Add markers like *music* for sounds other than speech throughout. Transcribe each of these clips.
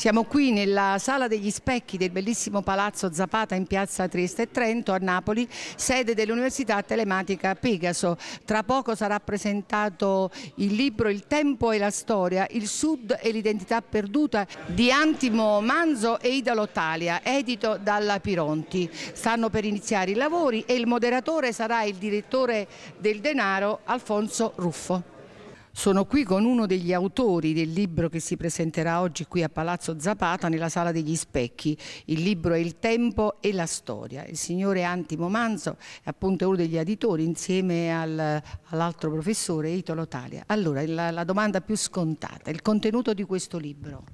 Siamo qui nella Sala degli Specchi del bellissimo Palazzo Zapata in piazza Trieste e Trento a Napoli, sede dell'Università Telematica Pegaso. Tra poco sarà presentato il libro Il tempo e la storia, il sud e l'identità perduta di Antimo Manzo e Idalo Talia, edito dalla Pironti. Stanno per iniziare i lavori e il moderatore sarà il direttore del denaro Alfonso Ruffo. Sono qui con uno degli autori del libro che si presenterà oggi qui a Palazzo Zapata nella Sala degli Specchi. Il libro è Il tempo e la storia. Il signore Antimo Manzo è appunto uno degli editori insieme al, all'altro professore Italo Talia. Allora, la, la domanda più scontata, il contenuto di questo libro?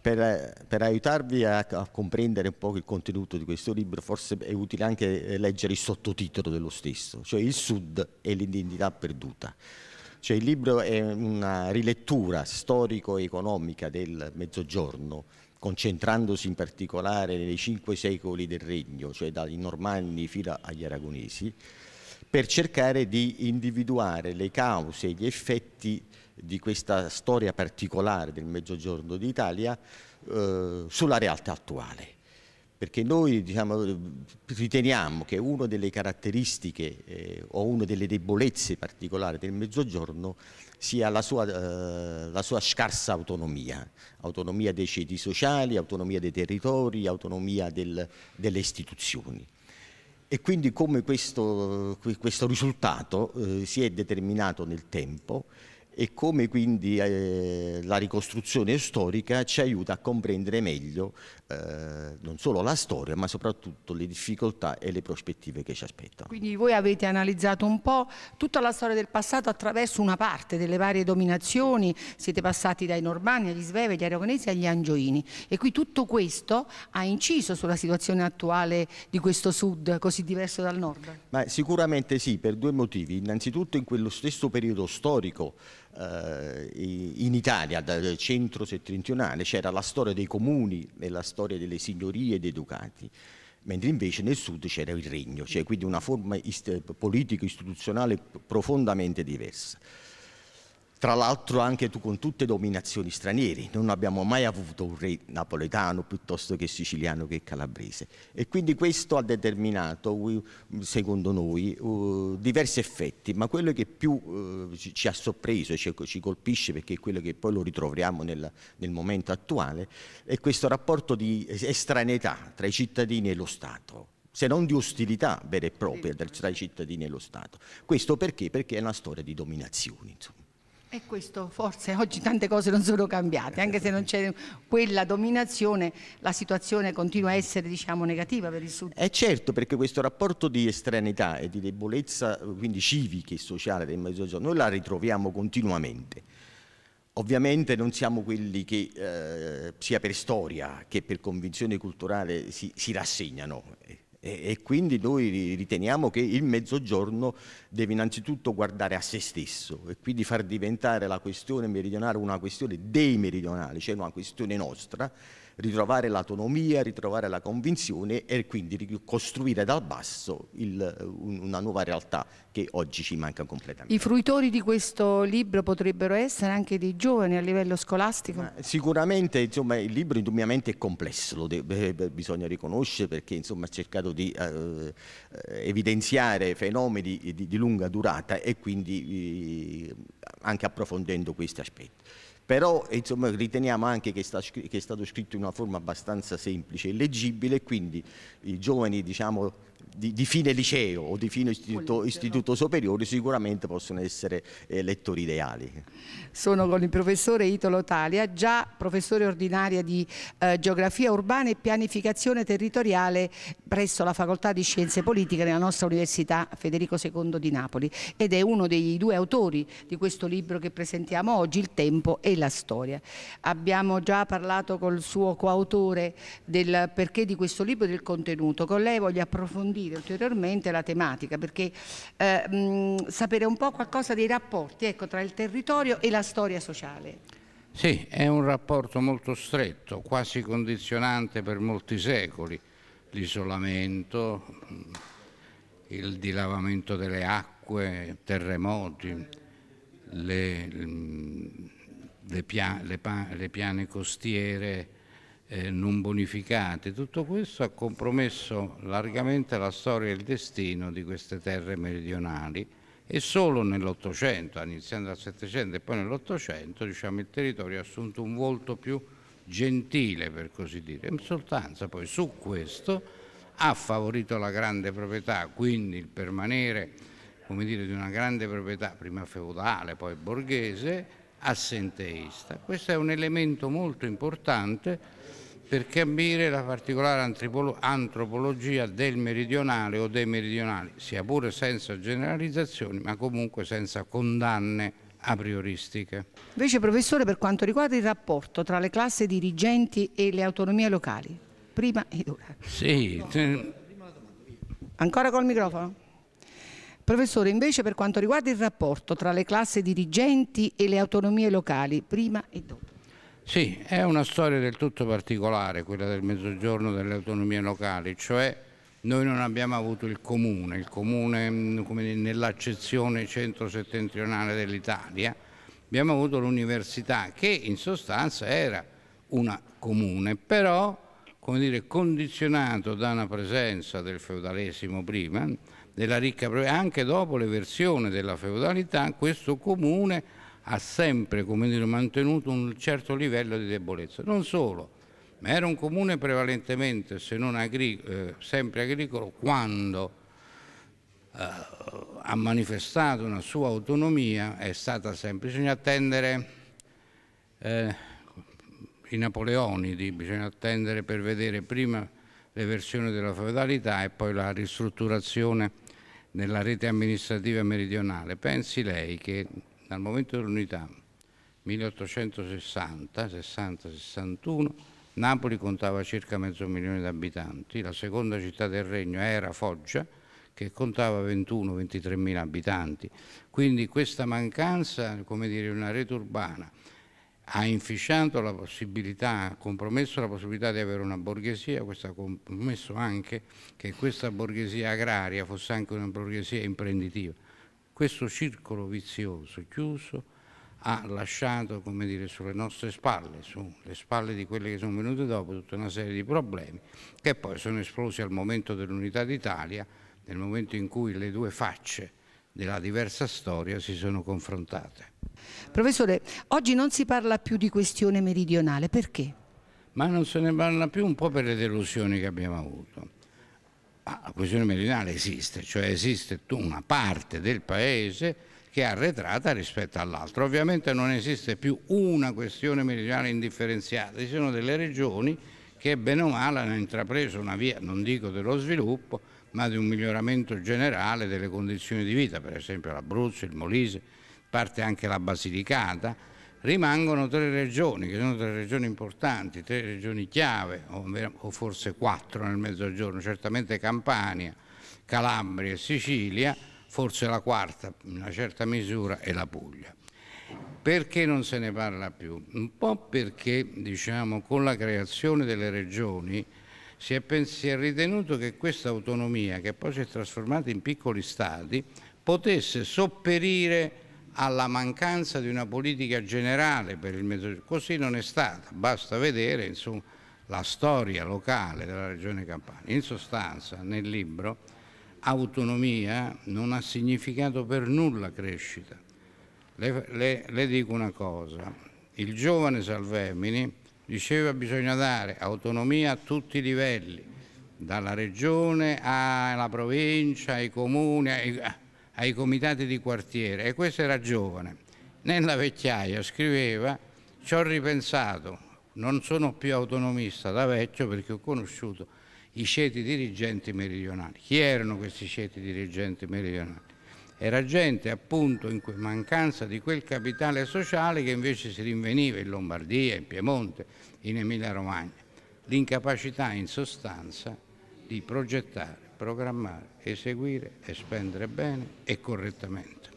Per, per, aiutarvi a, a, comprendere un po' il contenuto di questo libro, forse è utile anche leggere il sottotitolo dello stesso, cioè Il Sud e l'identità perduta. Cioè, il libro è una rilettura storico-economica del Mezzogiorno, concentrandosi in particolare nei cinque secoli del regno, cioè dai Normanni fino agli Aragonesi, per cercare di individuare le cause e gli effetti di questa storia particolare del Mezzogiorno d'Italia eh, sulla realtà attuale perché noi diciamo, riteniamo che una delle caratteristiche eh, o una delle debolezze particolari del Mezzogiorno sia la sua, eh, la sua scarsa autonomia, autonomia dei ceti sociali, autonomia dei territori, autonomia del, delle istituzioni. E quindi come questo, questo risultato eh, si è determinato nel tempo e come quindi eh, la ricostruzione storica ci aiuta a comprendere meglio eh, non solo la storia ma soprattutto le difficoltà e le prospettive che ci aspettano. Quindi voi avete analizzato un po' tutta la storia del passato attraverso una parte delle varie dominazioni, siete passati dai Normanni agli Svevi, agli Aragonesi e agli Angioini e qui tutto questo ha inciso sulla situazione attuale di questo sud così diverso dal nord? Ma sicuramente sì, per due motivi. Innanzitutto in quello stesso periodo storico eh, in Italia, dal centro settentrionale, c'era la storia dei comuni e la storia delle signorie dei ducati, mentre invece nel sud c'era il regno, cioè quindi una forma ist politico-istituzionale profondamente diversa. Tra l'altro anche tu con tutte dominazioni straniere, non abbiamo mai avuto un re napoletano piuttosto che siciliano che calabrese. E quindi questo ha determinato, secondo noi, diversi effetti, ma quello che più ci ha sorpreso, e ci colpisce perché è quello che poi lo ritroviamo nel, nel momento attuale, è questo rapporto di estraneità tra i cittadini e lo Stato se non di ostilità vera e propria tra i cittadini e lo Stato. Questo perché? Perché è una storia di dominazioni. Insomma. E questo forse *laughs* oggi tante cose non sono cambiate, anche se non c'è quella dominazione, la situazione continua a essere diciamo, negativa per il Sud. È certo perché questo rapporto di estranità e di debolezza, quindi civica e sociale del Mezzogiorno, noi la ritroviamo continuamente. Ovviamente non siamo quelli che eh, sia per storia che per convinzione culturale si, si rassegnano e, e, quindi noi riteniamo che il mezzogiorno deve innanzitutto guardare a se stesso e quindi far diventare la questione meridionale una questione dei meridionali, cioè una questione nostra ritrovare l'autonomia, ritrovare la convinzione e quindi ricostruire dal basso il, una nuova realtà che oggi ci manca completamente. I fruitori di questo libro potrebbero essere anche dei giovani a livello scolastico? Ma sicuramente insomma, il libro indubbiamente è complesso, lo eh, bisogna riconoscere perché ha cercato di eh, eh evidenziare fenomeni di, di, lunga durata e quindi eh, anche approfondendo questi aspetti però insomma, riteniamo anche che, sta, che, è stato scritto in una forma abbastanza semplice e leggibile, quindi i giovani diciamo, di, di, fine liceo o di fine istituto, istituto superiore sicuramente possono essere eh, lettori ideali. Sono con il professore Italo Talia, già professore ordinaria di eh, Geografia Urbana e Pianificazione Territoriale presso la Facoltà di Scienze Politiche della nostra Università Federico II di Napoli ed è uno dei due autori di questo libro che presentiamo oggi, Il tempo e la storia. Abbiamo già parlato col suo coautore del perché di questo libro e del contenuto, con lei voglio approfondire approfondire ulteriormente la tematica, perché eh, mh, sapere un po' qualcosa dei rapporti ecco, tra il territorio e la storia sociale. Sì, è un rapporto molto stretto, quasi condizionante per molti secoli. L'isolamento, il dilavamento delle acque, terremoti, le, le, pia, le, le piane costiere, eh, non bonificate. Tutto questo ha compromesso largamente la storia e il destino di queste terre meridionali e solo nell'Ottocento, iniziando dal Settecento e poi nell'Ottocento, diciamo, il territorio ha assunto un volto più gentile, per così dire. In sostanza poi su questo ha favorito la grande proprietà, quindi il permanere dire, di una grande proprietà, prima feudale, poi borghese, assenteista. Questo è un elemento molto importante per capire la particolare antropologia del meridionale o dei meridionali, sia pure senza generalizzazioni, ma comunque senza condanne a prioristiche. Invece professore per quanto riguarda il rapporto tra le classi dirigenti e le autonomie locali, prima e ora. Sì. No, prima Ancora col microfono? Professore, invece per quanto riguarda il rapporto tra le classi dirigenti e le autonomie locali, prima e dopo. Sì, è una storia del tutto particolare quella del mezzogiorno delle autonomie locali, cioè noi non abbiamo avuto il comune, il comune mm, nell'accezione centro-settentrionale dell'Italia, abbiamo avuto l'università che in sostanza era una comune, però come dire, condizionato da una presenza del feudalesimo prima, della ricca proprietà, anche dopo l'eversione della feudalità, questo comune ha sempre dire, mantenuto un certo livello di debolezza. Non solo, ma era un comune prevalentemente, se non agri eh, sempre agricolo, quando eh, ha manifestato una sua autonomia è stata sempre, bisogna attendere eh, i Napoleonidi, bisogna attendere per vedere prima l'eversione della feudalità e poi la ristrutturazione nella rete amministrativa meridionale, pensi lei che dal momento dell'unità 1860, 60, 61, Napoli contava circa mezzo milione di abitanti, la seconda città del regno era Foggia, che contava 21-23 mila abitanti. Quindi questa mancanza, come dire, una rete urbana ha infisciato la possibilità, ha compromesso la possibilità di avere una borghesia, questo ha compromesso anche che questa borghesia agraria fosse anche una borghesia imprenditiva. Questo circolo vizioso, chiuso, ha lasciato come dire, sulle nostre spalle, sulle spalle di quelle che sono venute dopo, tutta una serie di problemi che poi sono esplosi al momento dell'unità d'Italia, nel momento in cui le due facce della diversa storia si sono confrontate. Professore, oggi non si parla più di questione meridionale, perché? Ma non se ne parla più un po' per le delusioni che abbiamo avuto. Ma la questione meridionale esiste, cioè esiste una parte del paese che è arretrata rispetto all'altra. Ovviamente non esiste più una questione meridionale indifferenziata, ci sono delle regioni che bene o male hanno intrapreso una via, non dico dello sviluppo, ma di un miglioramento generale delle condizioni di vita, per esempio l'Abruzzo, il Molise, parte anche la Basilicata, rimangono tre regioni, che sono tre regioni importanti, tre regioni chiave, o, forse quattro nel mezzogiorno, certamente Campania, Calabria e Sicilia, forse la quarta in una certa misura è la Puglia. Perché non se ne parla più? Un po' perché diciamo, con la creazione delle regioni si è, si è ritenuto che questa autonomia, che poi si è trasformata in piccoli stati, potesse sopperire alla mancanza di una politica generale per il Mezzogiorno. Così non è stata, basta vedere insomma, la storia locale della regione Campania. In sostanza, nel libro, autonomia non ha significato per nulla crescita. Le, le, le dico una cosa, il giovane Salvemini Diceva che bisogna dare autonomia a tutti i livelli, dalla regione alla provincia, ai comuni, ai, ai comitati di quartiere. E questo era giovane. Nella vecchiaia scriveva, ci ho ripensato, non sono più autonomista da vecchio perché ho conosciuto i ceti dirigenti meridionali. Chi erano questi ceti dirigenti meridionali? Era gente appunto in mancanza di quel capitale sociale che invece si rinveniva in Lombardia, in Piemonte, in Emilia-Romagna. L'incapacità in sostanza di progettare, programmare, eseguire e spendere bene e correttamente.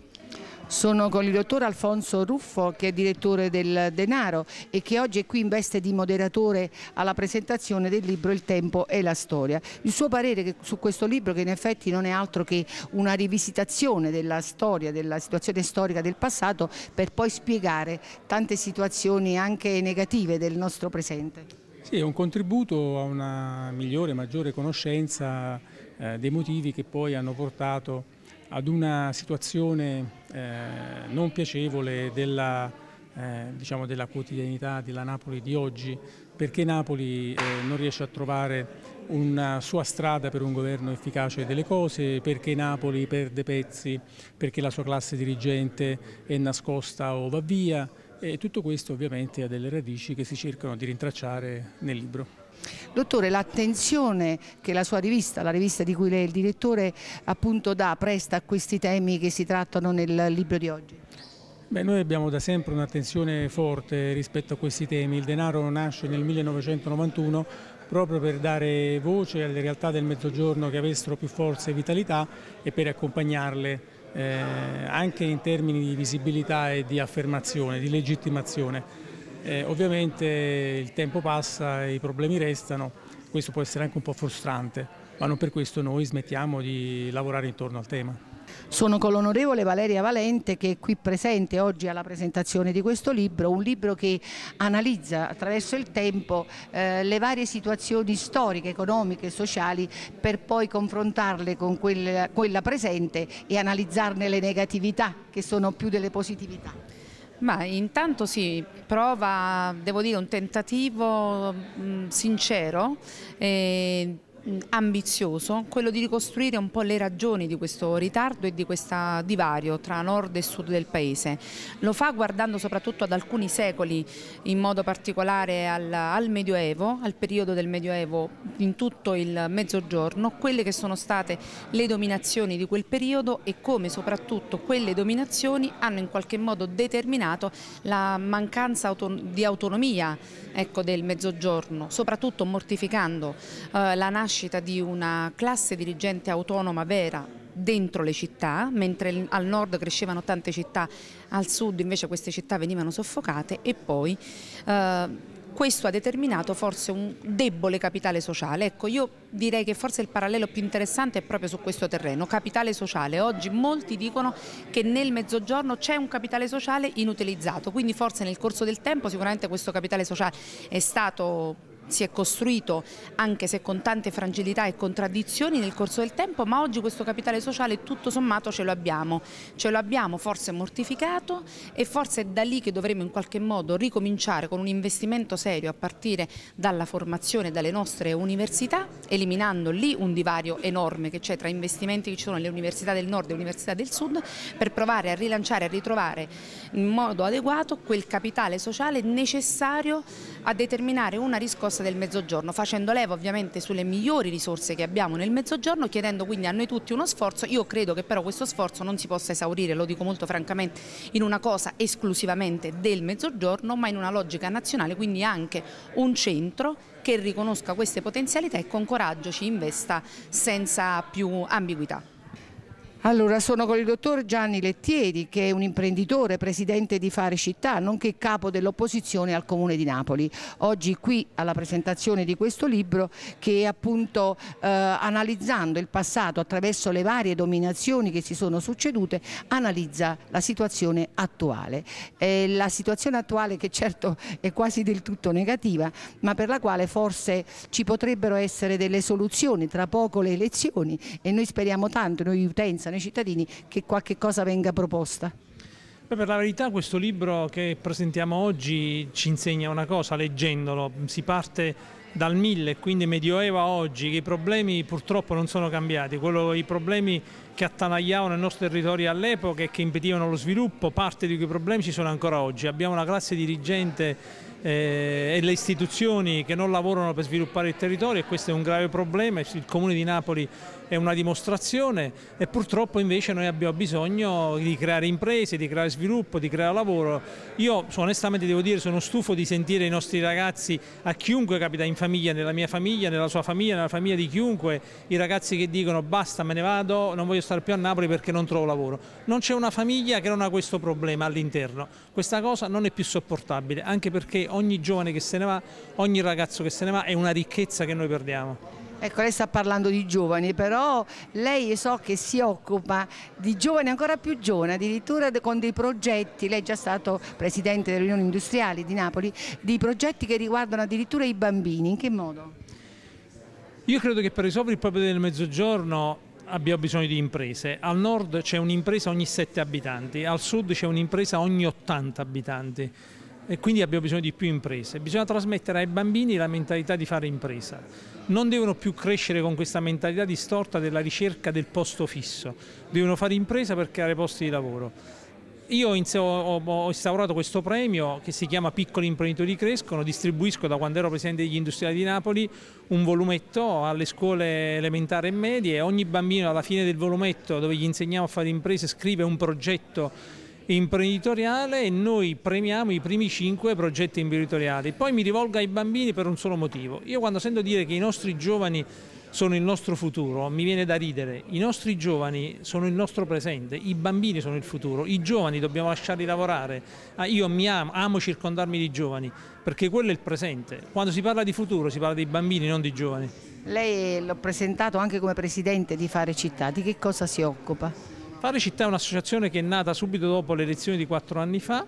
Sono con il dottor Alfonso Ruffo che è direttore del Denaro e che oggi è qui in veste di moderatore alla presentazione del libro Il tempo e la storia. Il suo parere su questo libro che in effetti non è altro che una rivisitazione della storia, della situazione storica del passato per poi spiegare tante situazioni anche negative del nostro presente. Sì, è un contributo a una migliore, maggiore conoscenza eh, dei motivi che poi hanno portato ad una situazione eh, non piacevole della, eh, diciamo della, quotidianità della Napoli di oggi, perché Napoli eh, non riesce a trovare una sua strada per un governo efficace delle cose, perché Napoli perde pezzi, perché la sua classe dirigente è nascosta o va via e tutto questo ovviamente ha delle radici che si cercano di rintracciare nel libro. Dottore, l'attenzione che la sua rivista, la rivista di cui lei è il direttore, appunto dà, presta a questi temi che si trattano nel libro di oggi? Beh, noi abbiamo da sempre un'attenzione forte rispetto a questi temi. Il denaro nasce nel 1991 proprio per dare voce alle realtà del mezzogiorno che avessero più forza e vitalità e per accompagnarle eh, anche in termini di visibilità e di affermazione, di legittimazione. Eh, ovviamente il tempo passa, i problemi restano, questo può essere anche un po' frustrante, ma non per questo noi smettiamo di lavorare intorno al tema. Sono con l'onorevole Valeria Valente che è qui presente oggi alla presentazione di questo libro, un libro che analizza attraverso il tempo eh, le varie situazioni storiche, economiche e sociali per poi confrontarle con quella, quella presente e analizzarne le negatività che sono più delle positività. Ma intanto sì, prova, devo dire, un tentativo mh, mm, sincero eh, Mm, ambizioso, quello di ricostruire un po' le ragioni di questo ritardo e di questo divario tra nord e sud del paese. Lo fa guardando soprattutto ad alcuni secoli, in modo particolare al, al Medioevo, al periodo del Medioevo in tutto il Mezzogiorno, quelle che sono state le dominazioni di quel periodo e come soprattutto quelle dominazioni hanno in qualche modo determinato la mancanza di autonomia ecco, del Mezzogiorno, soprattutto mortificando eh, la nascita nascita di una classe dirigente autonoma vera dentro le città, mentre al nord crescevano tante città, al sud invece queste città venivano soffocate e poi eh, questo ha determinato forse un debole capitale sociale. Ecco, io direi che forse il parallelo più interessante è proprio su questo terreno, capitale sociale. Oggi molti dicono che nel mezzogiorno c'è un capitale sociale inutilizzato, quindi forse nel corso del tempo sicuramente questo capitale sociale è stato si è costruito anche se con tante fragilità e contraddizioni nel corso del tempo, ma oggi questo capitale sociale tutto sommato ce lo abbiamo, ce lo abbiamo forse mortificato e forse è da lì che dovremo in qualche modo ricominciare con un investimento serio a partire dalla formazione dalle nostre università, eliminando lì un divario enorme che c'è tra investimenti che ci sono nelle università del nord e università del sud per provare a rilanciare a ritrovare in modo adeguato quel capitale sociale necessario a determinare una riscossa risorse del mezzogiorno, facendo leva ovviamente sulle migliori risorse che abbiamo nel mezzogiorno, chiedendo quindi a noi tutti uno sforzo. Io credo che però questo sforzo non si possa esaurire, lo dico molto francamente, in una cosa esclusivamente del mezzogiorno, ma in una logica nazionale, quindi anche un centro che riconosca queste potenzialità e con coraggio ci investa senza più ambiguità. Allora, sono con il dottor Gianni Lettieri, che è un imprenditore, presidente di Fare Città, nonché capo dell'opposizione al Comune di Napoli. Oggi qui alla presentazione di questo libro che appunto eh, analizzando il passato attraverso le varie dominazioni che si sono succedute, analizza la situazione attuale. Eh, la situazione attuale che certo *laughs* è quasi del tutto negativa, ma per la quale forse ci potrebbero essere delle soluzioni tra poco le elezioni e noi speriamo tanto, noi utenza cittadinanza, nei cittadini, che qualche cosa venga proposta. Beh, per la verità questo libro che presentiamo oggi ci insegna una cosa, leggendolo, si parte dal 1000, quindi Medioevo a oggi, che i problemi purtroppo non sono cambiati, Quello, i problemi che attanagliavano il nostro territorio all'epoca e che impedivano lo sviluppo, parte di quei problemi ci sono ancora oggi. Abbiamo una classe dirigente eh, e le istituzioni che non lavorano per sviluppare il territorio e questo è un grave problema, il Comune di Napoli è una dimostrazione e purtroppo invece noi abbiamo bisogno di creare imprese, di creare sviluppo, di creare lavoro. Io onestamente devo dire sono stufo di sentire i nostri ragazzi, a chiunque capita in famiglia, nella mia famiglia, nella sua famiglia, nella famiglia di chiunque, i ragazzi che dicono basta me ne vado, non voglio stare più a Napoli perché non trovo lavoro. Non c'è una famiglia che non ha questo problema all'interno. Questa cosa non è più sopportabile, anche perché ogni giovane che se ne va, ogni ragazzo che se ne va è una ricchezza che noi perdiamo. Ecco, lei sta parlando di giovani, però lei so che si occupa di giovani ancora più giovani, addirittura con dei progetti, lei è già stato presidente dell'Unione Industriale di Napoli, di progetti che riguardano addirittura i bambini, in che modo? Io credo che per risolvere il problema del mezzogiorno abbiamo bisogno di imprese. Al nord c'è un'impresa ogni 7 abitanti, al sud c'è un'impresa ogni 80 abitanti e quindi abbiamo bisogno di più imprese. Bisogna trasmettere ai bambini la mentalità di fare impresa. Non devono più crescere con questa mentalità distorta della ricerca del posto fisso, devono fare impresa per creare posti di lavoro. Io ho instaurato questo premio che si chiama Piccoli imprenditori crescono, distribuisco da quando ero presidente degli industriali di Napoli un volumetto alle scuole elementari e medie, ogni bambino alla fine del volumetto dove gli insegniamo a fare imprese scrive un progetto imprenditoriale e noi premiamo i primi cinque progetti imprenditoriali. Poi mi rivolgo ai bambini per un solo motivo. Io quando sento dire che i nostri giovani sono il nostro futuro, mi viene da ridere, i nostri giovani sono il nostro presente, i bambini sono il futuro, i giovani dobbiamo lasciarli lavorare, ah, io amo, amo circondarmi di giovani perché quello è il presente, quando si parla di futuro si parla di bambini non di giovani. Lei l'ho presentato anche come presidente di Fare Città, di che cosa si occupa? Fare Città è un'associazione che è nata subito dopo le elezioni di quattro anni fa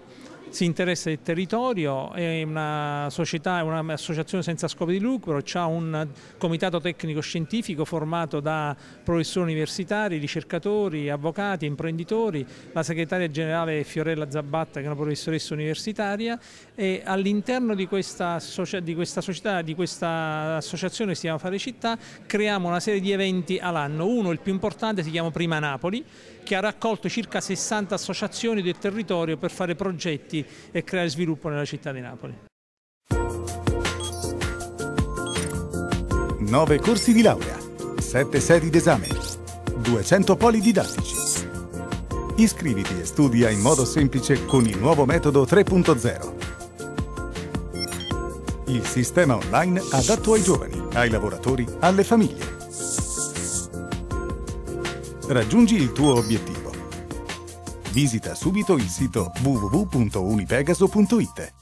si interessa del territorio, è una società, è un'associazione senza scopo di lucro, ha un comitato tecnico scientifico formato da professori universitari, ricercatori, avvocati, imprenditori, la segretaria generale è Fiorella Zabatta che è una professoressa universitaria e all'interno di questa, di questa società, di questa associazione si chiama Fare Città, creiamo una serie di eventi all'anno, uno il più importante si chiama Prima Napoli che ha raccolto circa 60 associazioni del territorio per fare progetti e creare sviluppo nella città di Napoli. 9 corsi di laurea, 7 sedi d'esame, 200 poli didattici. Iscriviti e studia in modo semplice con il nuovo metodo 3.0. Il sistema online adatto ai giovani, ai lavoratori, alle famiglie raggiungi il tuo obiettivo. Visita subito il sito www.unipegaso.it